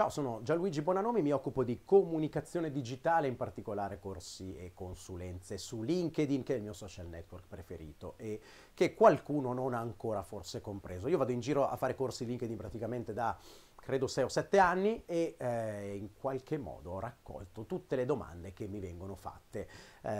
Ciao, sono Gianluigi Bonanomi, mi occupo di comunicazione digitale, in particolare corsi e consulenze su LinkedIn, che è il mio social network preferito e che qualcuno non ha ancora forse compreso. Io vado in giro a fare corsi LinkedIn praticamente da credo 6 o 7 anni e eh, in qualche modo ho raccolto tutte le domande che mi vengono fatte, eh,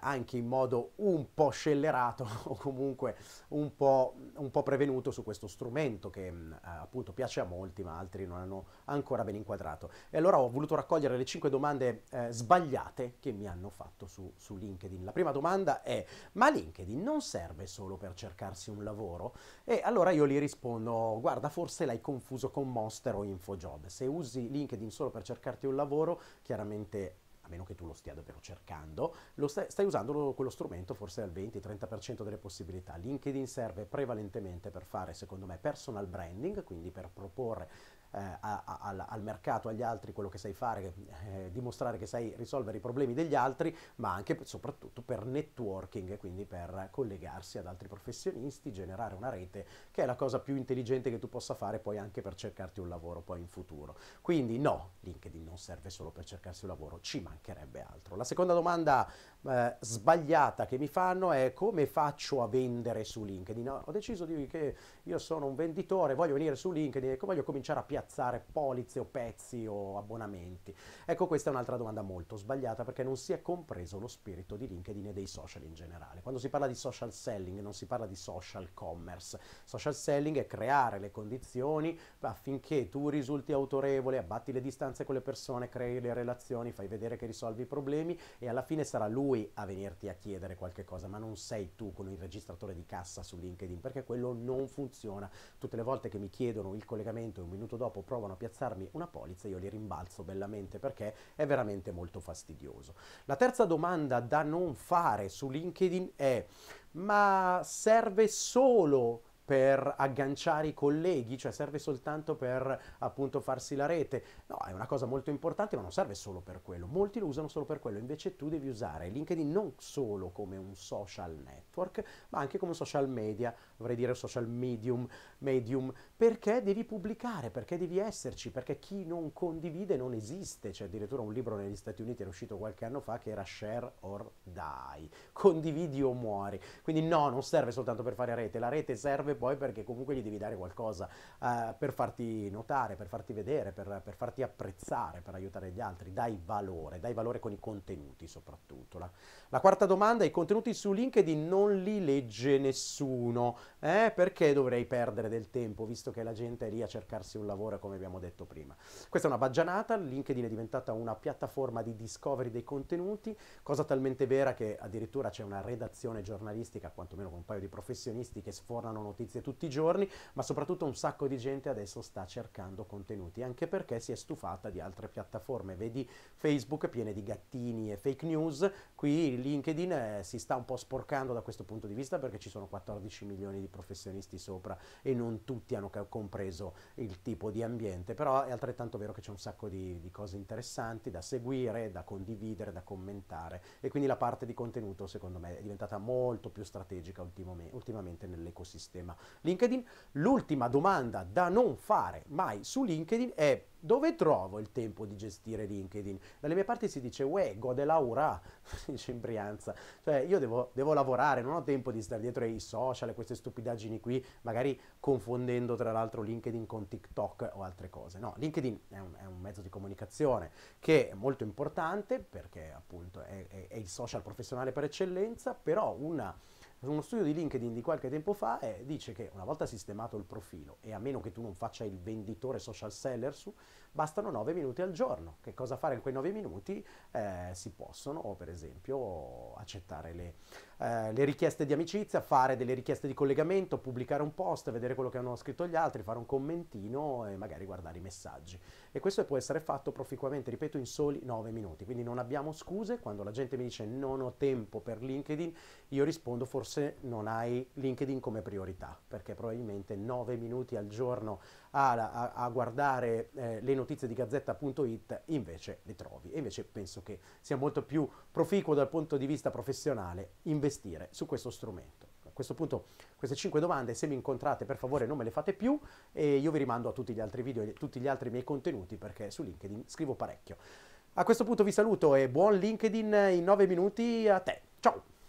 anche in modo un po' scellerato o comunque un po', un po prevenuto su questo strumento che eh, appunto piace a molti ma altri non hanno ancora ben inquadrato. E allora ho voluto raccogliere le 5 domande eh, sbagliate che mi hanno fatto su, su LinkedIn. La prima domanda è ma LinkedIn non serve solo per cercarsi un lavoro? E allora io gli rispondo guarda forse l'hai confuso con Monster recruiter o infojob. Se usi LinkedIn solo per cercarti un lavoro, chiaramente a meno che tu lo stia davvero cercando, stai, stai, usando lo, quello strumento forse al 20-30% delle possibilità. LinkedIn serve prevalentemente per fare, secondo me, personal branding, quindi per proporre eh, a, a, al mercato, agli altri quello che sai fare, eh, dimostrare che sai risolvere i problemi degli altri, ma anche e soprattutto per networking, quindi per collegarsi ad altri professionisti, generare una rete, che è la cosa più intelligente che tu possa fare poi anche per cercarti un lavoro poi in futuro. Quindi no, LinkedIn non serve solo per cercarsi un lavoro, ci mancherebbe altro. La seconda domanda eh, sbagliata che mi fanno è come faccio a vendere su LinkedIn? No, ho deciso di che io sono un venditore, voglio venire su LinkedIn e voglio cominciare a piacere piazzare polizze o pezzi o abbonamenti? Ecco, questa è un'altra domanda molto sbagliata perché non si è compreso lo spirito di LinkedIn e dei social in generale. Quando si parla di social selling non si parla di social commerce. Social selling è creare le condizioni affinché tu risulti autorevole, abbatti le distanze con le persone, crei le relazioni, fai vedere che risolvi i problemi e alla fine sarà lui a venirti a chiedere qualche cosa, ma non sei tu con il registratore di cassa su LinkedIn perché quello non funziona. Tutte le volte che mi chiedono il collegamento e un minuto dopo dopo provano a piazzarmi una polizza io li rimbalzo bellamente perché è veramente molto fastidioso. La terza domanda da non fare su LinkedIn è ma serve solo per agganciare i colleghi, cioè serve soltanto per appunto farsi la rete. No, è una cosa molto importante, ma non serve solo per quello. Molti lo usano solo per quello, invece tu devi usare LinkedIn non solo come un social network, ma anche come social media, vorrei dire social medium, medium, perché devi pubblicare, perché devi esserci, perché chi non condivide non esiste. C'è addirittura un libro negli Stati Uniti, era uscito qualche anno fa, che era Share or Die, condividi o muori. Quindi no, non serve soltanto per fare rete, la rete serve poi perché comunque gli devi dare qualcosa eh, per farti notare, per farti vedere, per, per, farti apprezzare, per aiutare gli altri. Dai valore, dai valore con i contenuti soprattutto. La, la quarta domanda è i contenuti su LinkedIn non li legge nessuno, eh? perché dovrei perdere del tempo visto che la gente è lì a cercarsi un lavoro come abbiamo detto prima. Questa è una baggianata, LinkedIn è diventata una piattaforma di discovery dei contenuti, cosa talmente vera che addirittura c'è una redazione giornalistica, quantomeno con un paio di professionisti che sfornano notizie notizie tutti i giorni, ma soprattutto un sacco di gente adesso sta cercando contenuti, anche perché si è stufata di altre piattaforme. Vedi Facebook piene di gattini e fake news, qui LinkedIn eh, si sta un po' sporcando da questo punto di vista perché ci sono 14 milioni di professionisti sopra e non tutti hanno compreso il tipo di ambiente, però è altrettanto vero che c'è un sacco di, di cose interessanti da seguire, da condividere, da commentare e quindi la parte di contenuto secondo me è diventata molto più strategica ultimamente nell'ecosistema LinkedIn. L'ultima domanda da non fare mai su LinkedIn è dove trovo il tempo di gestire LinkedIn? Dalle mie parti si dice, uè, gode Laura, si dice in Brianza. Cioè, io devo, devo, lavorare, non ho tempo di stare dietro ai social, queste stupidaggini qui, magari confondendo tra l'altro LinkedIn con TikTok o altre cose. No, LinkedIn è un, è un mezzo di comunicazione che è molto importante perché appunto è, è, è il social professionale per eccellenza, però una uno studio di LinkedIn di qualche tempo fa è, dice che una volta sistemato il profilo e a meno che tu non faccia il venditore social seller su, bastano 9 minuti al giorno. Che cosa fare in quei 9 minuti? Eh, si possono, per esempio, accettare le, eh, le richieste di amicizia, fare delle richieste di collegamento, pubblicare un post, vedere quello che hanno scritto gli altri, fare un commentino e magari guardare i messaggi. E questo può essere fatto proficuamente, ripeto, in soli 9 minuti. Quindi non abbiamo scuse quando la gente mi dice non ho tempo per LinkedIn, io rispondo forse forse non hai LinkedIn come priorità, perché probabilmente 9 minuti al giorno a, a, a guardare eh, le notizie di gazzetta.it invece le trovi. E invece penso che sia molto più proficuo dal punto di vista professionale investire su questo strumento. A questo punto queste 5 domande, se mi incontrate per favore non me le fate più e io vi rimando a tutti gli altri video e tutti gli altri miei contenuti perché su LinkedIn scrivo parecchio. A questo punto vi saluto e buon LinkedIn in 9 minuti a te. Ciao!